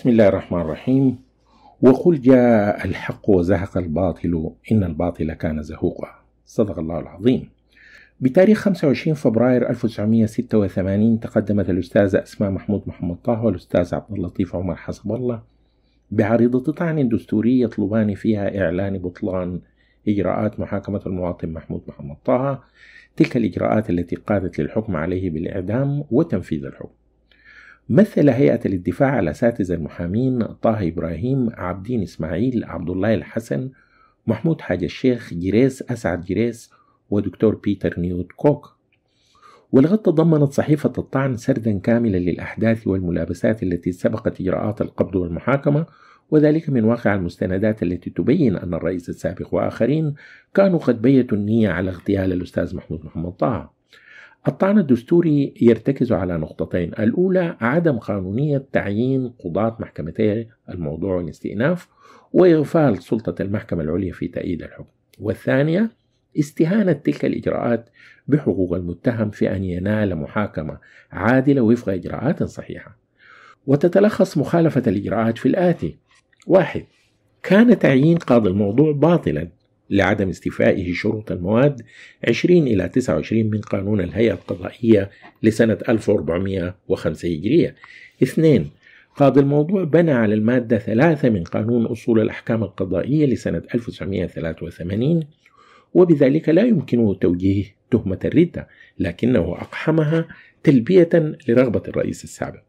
بسم الله الرحمن الرحيم وقل جاء الحق وزهق الباطل إن الباطل كان زهوقا صدق الله العظيم بتاريخ 25 فبراير 1986 تقدمت الأستاذة أسماء محمود محمد طه والأستاذ عبد اللطيف عمر حسب الله بعريضة طعن دستوري يطلبان فيها إعلان بطلان إجراءات محاكمة المواطن محمود محمد طه تلك الإجراءات التي قادت للحكم عليه بالإعدام وتنفيذ الحكم مثل هيئة الدفاع على أساتذة المحامين طه إبراهيم عبدين إسماعيل عبد الله الحسن محمود حاج الشيخ جريس أسعد جريس ودكتور بيتر نيوت كوك ولقد تضمنت صحيفة الطعن سردا كاملا للأحداث والملابسات التي سبقت إجراءات القبض والمحاكمة وذلك من واقع المستندات التي تبين أن الرئيس السابق وآخرين كانوا قد بيتوا النية على اغتيال الأستاذ محمود محمد طه الطعن الدستوري يرتكز على نقطتين الأولى عدم قانونية تعيين قضاة محكمتي الموضوع والاستئناف وإغفال سلطة المحكمة العليا في تأييد الحكم والثانية استهانة تلك الإجراءات بحقوق المتهم في أن ينال محاكمة عادلة وفق إجراءات صحيحة وتتلخص مخالفة الإجراءات في الآتي واحد كان تعيين قاضي الموضوع باطلا لعدم استيفائه شروط المواد 20 إلى 29 من قانون الهيئة القضائية لسنة 1405 هجرية. 2 قاضي الموضوع بنى على المادة 3 من قانون أصول الأحكام القضائية لسنة 1983 وبذلك لا يمكنه توجيه تهمة الردة لكنه أقحمها تلبية لرغبة الرئيس السابق.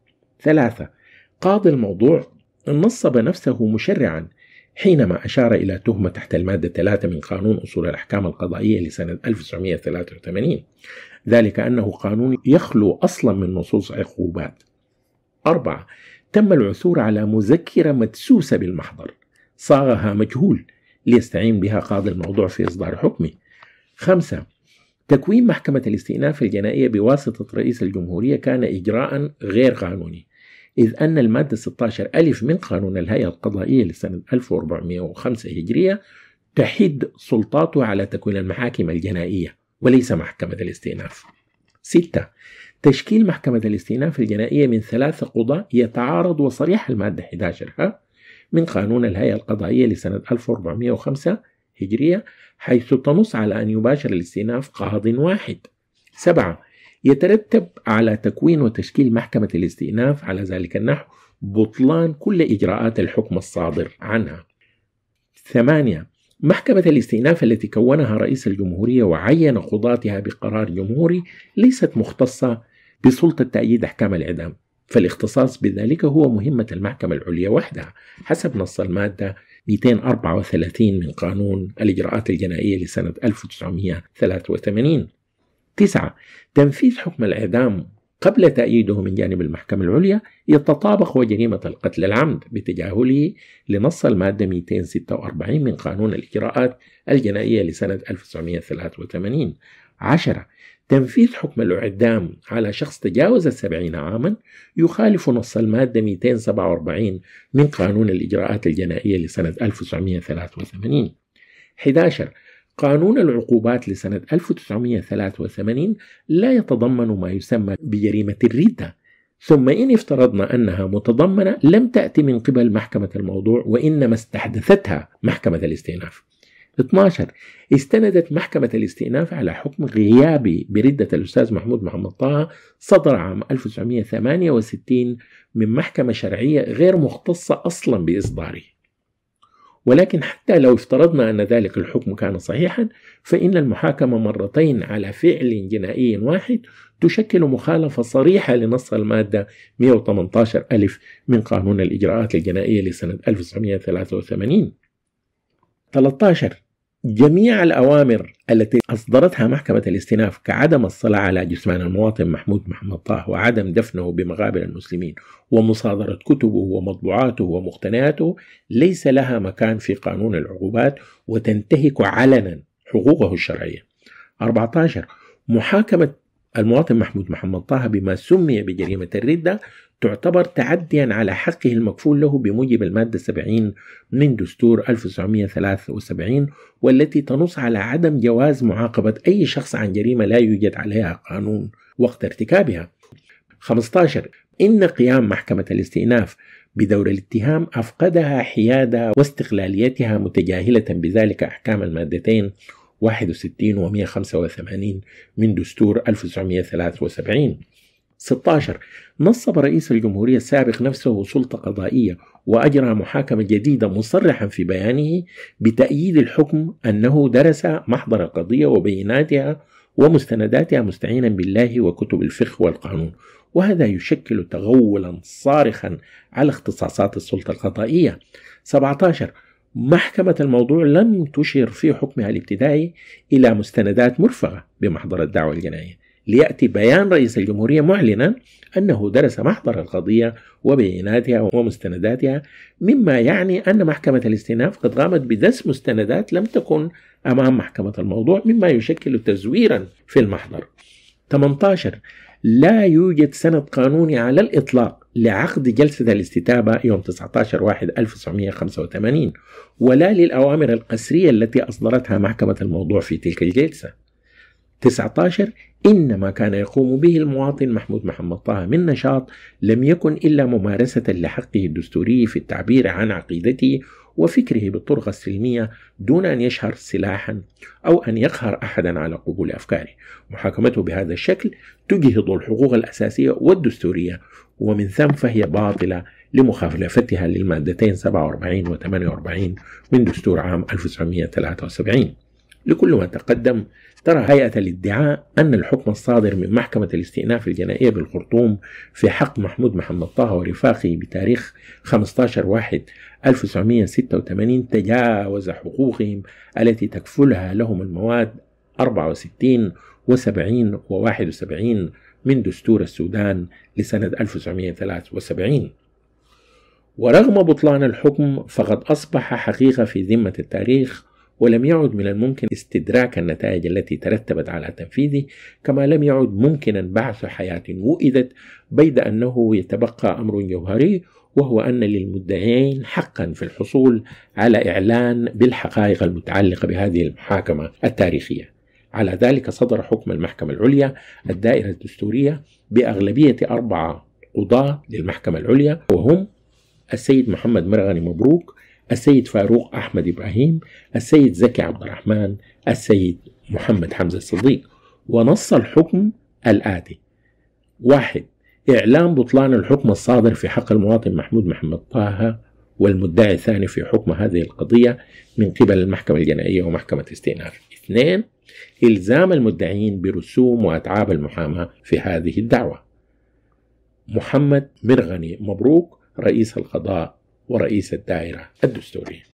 ثلاثة قاضي الموضوع نصب نفسه مشرعا حينما أشار إلى تهمة تحت المادة 3 من قانون أصول الأحكام القضائية لسنة 1983 ذلك أنه قانون يخلو أصلا من نصوص عقوبات أربعة تم العثور على مذكرة مدسوسة بالمحضر صاغها مجهول ليستعين بها قاضي الموضوع في إصدار حكمه خمسة تكوين محكمة الاستئناف الجنائية بواسطة رئيس الجمهورية كان إجراء غير قانوني إذ أن المادة 16 ألف من قانون الهيئة القضائية لسنة 1405 هجرية تحد سلطاته على تكوين المحاكم الجنائية وليس محكمة الاستئناف. 6. تشكيل محكمة الاستئناف الجنائية من ثلاثة قضاة يتعارض وصريح المادة 11 ها من قانون الهيئة القضائية لسنة 1405 هجرية حيث تنص على أن يباشر الاستئناف قاض واحد. 7. يترتب على تكوين وتشكيل محكمة الاستئناف على ذلك النحو بطلان كل إجراءات الحكم الصادر عنها. ثمانية محكمة الاستئناف التي كونها رئيس الجمهورية وعين قضاتها بقرار جمهوري ليست مختصة بسلطة تأييد أحكام الإعدام، فالاختصاص بذلك هو مهمة المحكمة العليا وحدها حسب نص المادة 234 من قانون الإجراءات الجنائية لسنة 1983 تسعة تنفيذ حكم الإعدام قبل تأييده من جانب المحكمة العليا يتطابق وجريمة القتل العمد بتجاهله لنص المادة 246 من قانون الإجراءات الجنائية لسنة 1983 عشرة تنفيذ حكم الإعدام على شخص تجاوز السبعين عاما يخالف نص المادة 247 من قانون الإجراءات الجنائية لسنة 1983 11 قانون العقوبات لسنة 1983 لا يتضمن ما يسمى بجريمة الريتا ثم إن افترضنا أنها متضمنة لم تأتي من قبل محكمة الموضوع وإنما استحدثتها محكمة الاستئناف 12 استندت محكمة الاستئناف على حكم غيابي بردة الأستاذ محمود محمد طه صدر عام 1968 من محكمة شرعية غير مختصة أصلا بإصداره ولكن حتى لو افترضنا أن ذلك الحكم كان صحيحا فإن المحاكمة مرتين على فعل جنائي واحد تشكل مخالفة صريحة لنص المادة 118 ألف من قانون الإجراءات الجنائية لسنة 1983 13 جميع الأوامر التي أصدرتها محكمة الاستئناف كعدم الصلاة على جثمان المواطن محمود محمد طه وعدم دفنه بمقابر المسلمين ومصادرة كتبه ومطبوعاته ومقتنياته ليس لها مكان في قانون العقوبات وتنتهك علنا حقوقه الشرعية 14 محاكمة المواطن محمود محمد طه بما سمي بجريمة الردة تعتبر تعديا على حقه المكفول له بموجب المادة 70 من دستور 1973 والتي تنص على عدم جواز معاقبة أي شخص عن جريمة لا يوجد عليها قانون وقت ارتكابها 15 إن قيام محكمة الاستئناف بدور الاتهام أفقدها حيادها واستقلاليتها متجاهلة بذلك أحكام المادتين 61 و 185 من دستور 1973 16 نصب رئيس الجمهورية السابق نفسه سلطة قضائية وأجرى محاكمة جديدة مصرحا في بيانه بتأييد الحكم أنه درس محضر القضية وبيناتها ومستنداتها مستعينا بالله وكتب الفقه والقانون وهذا يشكل تغولا صارخا على اختصاصات السلطة القضائية 17 محكمة الموضوع لم تشر في حكمها الابتدائي إلى مستندات مرفقة بمحضر الدعوة الجنائية ليأتي بيان رئيس الجمهورية معلنا أنه درس محضر القضية وبياناتها ومستنداتها مما يعني أن محكمة الاستئناف قد قامت بدس مستندات لم تكن أمام محكمة الموضوع مما يشكل تزويرا في المحضر 18 لا يوجد سند قانوني على الإطلاق لعقد جلسة الاستتابة يوم 19 واحد 1985 ولا للأوامر القسرية التي أصدرتها محكمة الموضوع في تلك الجلسة 19 إن ما كان يقوم به المواطن محمود محمد طه من نشاط لم يكن إلا ممارسة لحقه الدستوري في التعبير عن عقيدته وفكره بالطرق السلمية دون أن يشهر سلاحا أو أن يقهر أحدا على قبول أفكاره محاكمته بهذا الشكل تجهض الحقوق الأساسية والدستورية ومن ثم فهي باطلة لمخالفتها للمادتين 47 و 48 من دستور عام 1973 لكل ما تقدم ترى هيئة الادعاء أن الحكم الصادر من محكمة الاستئناف الجنائية بالخرطوم في حق محمود محمد طه ورفاقه بتاريخ 15 واحد 1986 تجاوز حقوقهم التي تكفلها لهم المواد 64 و70 و71 من دستور السودان لسنة 1973 ورغم بطلان الحكم فقد أصبح حقيقة في ذمة التاريخ ولم يعد من الممكن استدراك النتائج التي ترتبت على تنفيذه كما لم يعد ممكنا بعث حياة وئدت بيد أنه يتبقى أمر جوهري وهو أن للمدعين حقا في الحصول على إعلان بالحقائق المتعلقة بهذه المحاكمة التاريخية على ذلك صدر حكم المحكمة العليا الدائرة الدستورية بأغلبية أربعة قضاة للمحكمة العليا وهم السيد محمد مرغني مبروك السيد فاروق أحمد إبراهيم السيد زكي عبد الرحمن السيد محمد حمزة الصديق ونص الحكم الآتي واحد إعلان بطلان الحكم الصادر في حق المواطن محمود محمد طه والمدعي الثاني في حكم هذه القضية من قبل المحكمة الجنائية ومحكمة استئناف اثنين إلزام المدعين برسوم وأتعاب المحاماة في هذه الدعوة محمد مرغني مبروك رئيس القضاء ورئيس الدائرة الدستورية